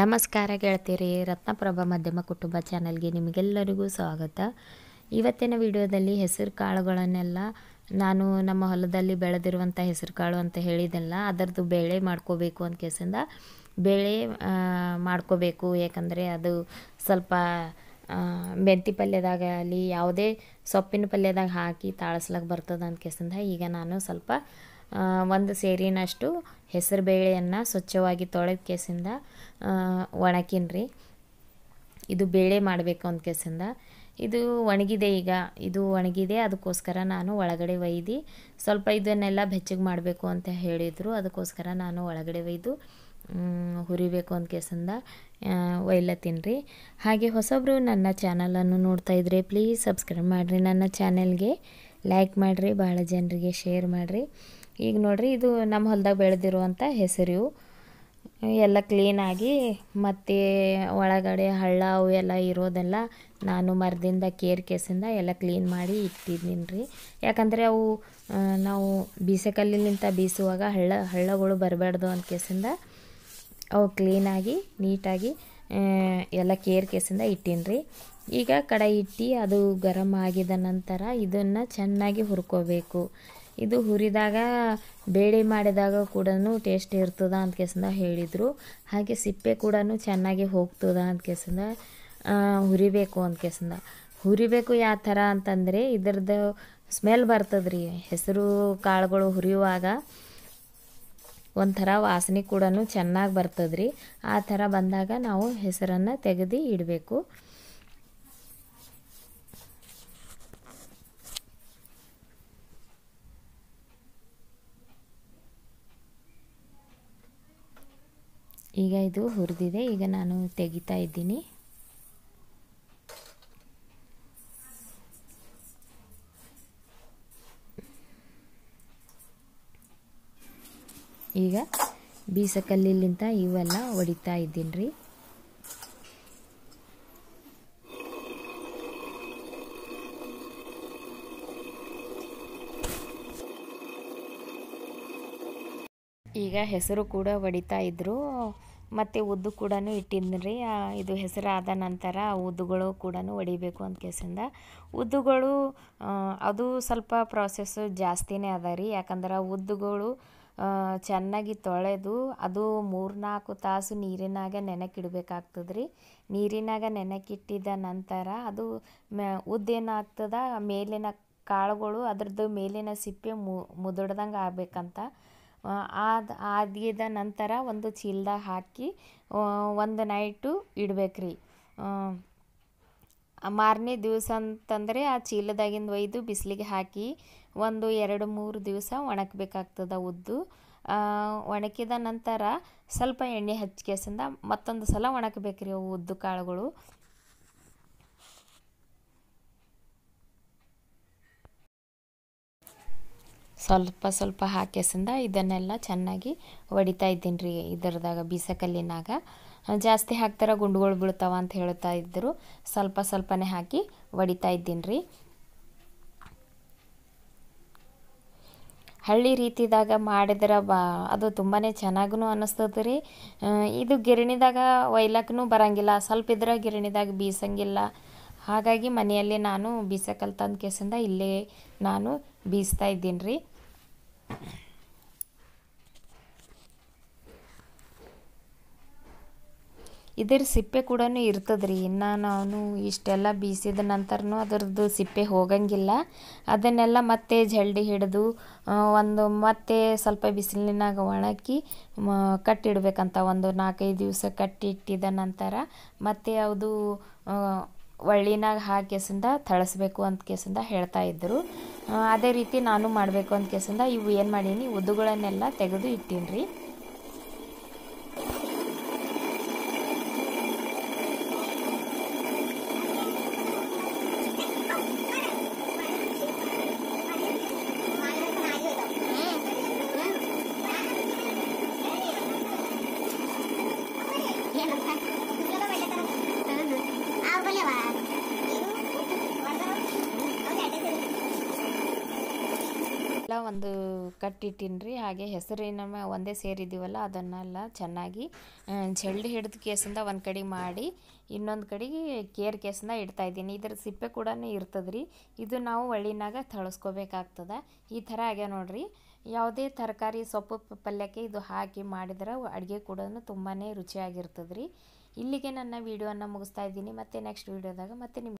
ನಮಸ್ಕಾರ ಗೆಳತಿಯರಿ ರತ್ನಪ್ರಭ ಮಧ್ಯಮ ಕುಟುಂಬ ಚಾನಲ್ಗೆ ನಿಮಗೆಲ್ಲರಿಗೂ ಸ್ವಾಗತ ಇವತ್ತಿನ ವಿಡಿಯೋದಲ್ಲಿ ಹೆಸರು ಕಾಳುಗಳನ್ನೆಲ್ಲ ನಾನು ನಮ್ಮ ಹೊಲದಲ್ಲಿ ಬೆಳೆದಿರುವಂಥ ಹೆಸರು ಕಾಳು ಅಂತ ಹೇಳಿದೆಲ್ಲ ಅದರದ್ದು ಬೇಳೆ ಮಾಡ್ಕೋಬೇಕು ಅಂತ ಕೇಸಿಂದ ಬೇಳೆ ಮಾಡ್ಕೋಬೇಕು ಏಕೆಂದರೆ ಅದು ಸ್ವಲ್ಪ ಮೆಂತಿ ಪಲ್ಯದಾಗ ಅಲ್ಲಿ ಯಾವುದೇ ಸೊಪ್ಪಿನ ಪಲ್ಯದಾಗ ಹಾಕಿ ತಾಳಿಸ್ಲಕ್ಕೆ ಬರ್ತದೆ ಅಂತ ಕೇಸಿಂದ ಈಗ ನಾನು ಸ್ವಲ್ಪ ಒಂದು ಸೇರಿನಷ್ಟು ಹೆಸರು ಬೇಳೆಯನ್ನು ಸ್ವಚ್ಛವಾಗಿ ತೊಳೆದ ಕೇಸಿಂದ ಒಣಕಿನ್ರಿ ಇದು ಬೇಳೆ ಮಾಡಬೇಕು ಅಂದ ಕೇಸಿಂದ ಇದು ಒಣಗಿದೆ ಈಗ ಇದು ಒಣಗಿದೆ ಅದಕ್ಕೋಸ್ಕರ ನಾನು ಒಳಗಡೆ ಒಯ್ದು ಸ್ವಲ್ಪ ಇದನ್ನೆಲ್ಲ ಬೆಚ್ಚಗೆ ಮಾಡಬೇಕು ಅಂತ ಹೇಳಿದರು ಅದಕ್ಕೋಸ್ಕರ ನಾನು ಒಳಗಡೆ ಒಯ್ದು ಹುರಿಬೇಕು ಅಂತ ಕೇಸಿಂದ ಒಯ್ಲತ್ತೀನಿ ಹಾಗೆ ಹೊಸಬ್ರು ನನ್ನ ಚಾನಲನ್ನು ನೋಡ್ತಾ ಇದ್ರೆ ಪ್ಲೀಸ್ ಸಬ್ಸ್ಕ್ರೈಬ್ ಮಾಡಿರಿ ನನ್ನ ಚಾನೆಲ್ಗೆ ಲೈಕ್ ಮಾಡಿರಿ ಭಾಳ ಜನರಿಗೆ ಶೇರ್ ಮಾಡಿರಿ ಈಗ ನೋಡ್ರಿ ಇದು ನಮ್ಮ ಹೊಲ್ದಾಗ ಬೆಳೆದಿರುವಂಥ ಹೆಸರು ಎಲ್ಲ ಕ್ಲೀನಾಗಿ ಮತ್ತೆ ಒಳಗಡೆ ಹಳ್ಳ ಅವು ಎಲ್ಲ ಇರೋದೆಲ್ಲ ನಾನು ಮರದಿಂದ ಕೇರ್ ಕೇಸಿಂದ ಎಲ್ಲ ಕ್ಲೀನ್ ಮಾಡಿ ಇಟ್ಟಿದ್ದೀನಿ ರೀ ಯಾಕಂದರೆ ಅವು ನಾವು ಬೀಸಕಲ್ಲಿಂತ ಬೀಸುವಾಗ ಹಳ್ಳ ಹಳ್ಳಗಳು ಬರಬಾರ್ದು ಅಂತ ಕೇಸಿಂದ ಅವು ಕ್ಲೀನಾಗಿ ನೀಟಾಗಿ ಎಲ್ಲ ಕೇರ್ ಕೇಸಿಂದ ಇಟ್ಟೀನಿ ರೀ ಈಗ ಕಡಾಯಿ ಇಟ್ಟು ಅದು ಗರಮ್ ಆಗಿದ ನಂತರ ಇದನ್ನು ಚೆನ್ನಾಗಿ ಹುರ್ಕೋಬೇಕು ಇದು ಹುರಿದಾಗ ಬೇಳೆ ಮಾಡಿದಾಗ ಕೂಡ ಟೇಸ್ಟ್ ಇರ್ತದ ಅಂತ ಕೇಸಂದ ಹೇಳಿದರು ಹಾಗೆ ಸಿಪ್ಪೆ ಕೂಡ ಚೆನ್ನಾಗಿ ಹೋಗ್ತದ ಅಂತ ಕೇಸಂದ ಹುರಿಬೇಕು ಅಂತ ಕೇಸಂದ ಹುರಿಬೇಕು ಯಾವ ಥರ ಅಂತಂದರೆ ಇದ್ರದ್ದು ಸ್ಮೆಲ್ ಬರ್ತದ್ರಿ ಹೆಸರು ಕಾಳುಗಳು ಹುರಿಯುವಾಗ ಒಂಥರ ವಾಸನೆ ಕೂಡ ಚೆನ್ನಾಗಿ ಬರ್ತದ್ರಿ ಆ ಥರ ಬಂದಾಗ ನಾವು ಹೆಸರನ್ನು ತೆಗೆದು ಇಡಬೇಕು ಈಗ ಇದು ಹುರಿದಿದೆ ಈಗ ನಾನು ತೆಗಿತಾ ಇದ್ದೀನಿ ಈಗ ಬೀಸಕಲ್ಲಿಲಿಂತ ಇವೆಲ್ಲ ಹೊಡಿತಾ ಇದ್ದೀನಿ ಈಗ ಹೆಸರು ಕೂಡ ಹೊಡಿತಾ ಇದ್ರು ಮತ್ತು ಉದ್ದು ಕೂಡ ಇಟ್ಟಿದ್ದೀನಿ ರೀ ಇದು ಹೆಸರು ಆದ ನಂತರ ಉದ್ದುಗಳು ಕೂಡ ಒಡಿಬೇಕು ಅಂತ ಕೇಸಿಂದ ಉದ್ದುಗಳು ಅದು ಸ್ವಲ್ಪ ಪ್ರಾಸೆಸ್ಸು ಜಾಸ್ತಿನೇ ಅದ ರೀ ಯಾಕಂದ್ರೆ ಉದ್ದುಗಳು ಚೆನ್ನಾಗಿ ತೊಳೆದು ಅದು ಮೂರ್ನಾಲ್ಕು ತಾಸು ನೀರಿನಾಗ ನೆನಕಿಡಬೇಕಾಗ್ತದೆ ರೀ ನೀರಿನಾಗ ನೆನಕಿಟ್ಟಿದ ನಂತರ ಅದು ಮ್ಯಾ ಉದ್ದೇನಾಗ್ತದ ಮೇಲಿನ ಕಾಳುಗಳು ಅದರದ್ದು ಮೇಲಿನ ಸಿಪ್ಪೆ ಮುದುಡ್ದಂಗೆ ಆಗಬೇಕಂತ ಅದು ಆದ್ಯದ ನಂತರ ಒಂದು ಚೀಲ್ದಾಗ ಹಾಕಿ ಒಂದು ನೈಟು ಇಡಬೇಕ್ರಿ ಮಾರನೇ ದಿವಸ ಅಂತಂದರೆ ಆ ಚೀಲದಾಗಿಂದ ಒಯ್ದು ಬಿಸಿಲಿಗೆ ಹಾಕಿ ಒಂದು ಎರಡು ಮೂರು ದಿವಸ ಒಣಕಬೇಕಾಗ್ತದ ಉದ್ದು ಒಣಕಿದ ನಂತರ ಸ್ವಲ್ಪ ಎಣ್ಣೆ ಹಚ್ಕೇಸಿಂದ ಮತ್ತೊಂದು ಸಲ ರೀ ಅವು ಉದ್ದು ಕಾಳುಗಳು ಸ್ವಲ್ಪ ಸ್ವಲ್ಪ ಹಾಕಿಸಿಂದ ಇದನ್ನೆಲ್ಲ ಚೆನ್ನಾಗಿ ಹೊಡಿತಾ ಇದ್ದೀನಿ ರೀ ಇದರದಾಗ ಬೀಸಕಲ್ಲಿನಾಗ ಜಾಸ್ತಿ ಹಾಕ್ತಾರೆ ಗುಂಡುಗಳು ಬೀಳ್ತಾವ ಅಂತ ಹೇಳ್ತಾ ಇದ್ದರು ಸ್ವಲ್ಪ ಸ್ವಲ್ಪನೇ ಹಾಕಿ ಹೊಡಿತಾ ಇದ್ದೀನಿ ರೀ ಹಳ್ಳಿ ರೀತಿದಾಗ ಮಾಡಿದ್ರೆ ಬಾ ಅದು ತುಂಬಾ ಚೆನ್ನಾಗೂ ಅನ್ನಿಸ್ತದೆ ರೀ ಇದು ಗಿರಣಿದಾಗ ಒಯ್ಲಕ್ಕೂ ಬರಂಗಿಲ್ಲ ಸ್ವಲ್ಪ ಇದ್ರೆ ಗಿರಣಿದಾಗ ಬೀಸಂಗಿಲ್ಲ ಹಾಗಾಗಿ ಮನೆಯಲ್ಲಿ ನಾನು ಬೀಸಕಲ್ ತಂದ ಇಲ್ಲೇ ನಾನು ಬೀಸ್ತಾ ಇದ್ದೀನಿ ರೀ ಇದರ ಸಿಪ್ಪೆ ಕೂಡ ಇರ್ತದ್ರಿ ಇನ್ನು ನಾನು ಇಷ್ಟೆಲ್ಲ ಬೀಸಿದ ನಂತರನೂ ಅದರದ್ದು ಸಿಪ್ಪೆ ಹೋಗಂಗಿಲ್ಲ ಅದನ್ನೆಲ್ಲ ಮತ್ತೆ ಜಲ್ಡಿ ಹಿಡಿದು ಒಂದು ಮತ್ತೆ ಸ್ವಲ್ಪ ಬಿಸಿಲಿನಾಗ ಒಣಕಿ ಕಟ್ಟಿಡ್ಬೇಕಂತ ಒಂದು ನಾಲ್ಕೈದು ದಿವಸ ಕಟ್ಟಿಟ್ಟಿದ ನಂತರ ಮತ್ತೆ ಅದು ಒಳ್ಳಿನಾಗ ಹಾಕಿ ಕೆಸಿಂದ ಥಳಿಸ್ಬೇಕು ಅಂತ ಕೇಸಿಂದ ಹೇಳ್ತಾ ಇದ್ದರು ಅದೇ ರೀತಿ ನಾನು ಮಾಡಬೇಕು ಅಂತ ಕೇಸಿಂದ ಇವು ಏನು ಮಾಡೀನಿ ಉದ್ದುಗಳನ್ನೆಲ್ಲ ತೆಗೆದು ಇಟ್ಟೀನಿ ರೀ ಒಂದು ಕಟ್ಟಿಟ್ಟಿನ್ರಿ ಹಾಗೆ ಹೆಸರಿನ ಒಂದೇ ಸೇರಿದ್ದೀವಲ್ಲ ಅದನ್ನೆಲ್ಲ ಚೆನ್ನಾಗಿ ಚಳ್ಳಿ ಹಿಡಿದ ಕೇಸಿಂದ ಒಂದು ಕಡೆ ಮಾಡಿ ಇನ್ನೊಂದು ಕಡೆಗೆ ಕೇರ್ ಕೇಸನ್ನ ಇಡ್ತಾಯಿದ್ದೀನಿ ಇದ್ರ ಸಿಪ್ಪೆ ಕೂಡ ಇರ್ತದೆ ರೀ ಇದು ನಾವು ಒಳ್ಳಿನಾಗ ತಳಸ್ಕೋಬೇಕಾಗ್ತದೆ ಈ ಥರ ಆಗ್ಯಾವ ನೋಡಿರಿ ಯಾವುದೇ ತರಕಾರಿ ಸೊಪ್ಪು ಪಲ್ಯಕ್ಕೆ ಇದು ಹಾಕಿ ಮಾಡಿದ್ರೆ ಅಡುಗೆ ಕೂಡ ತುಂಬಾ ರುಚಿಯಾಗಿರ್ತದ್ರಿ ಇಲ್ಲಿಗೆ ನನ್ನ ವೀಡಿಯೋನ ಮುಗಿಸ್ತಾ ಇದ್ದೀನಿ ಮತ್ತು ನೆಕ್ಸ್ಟ್ ವೀಡಿಯೋದಾಗ ಮತ್ತೆ ನಿಮ್ಮ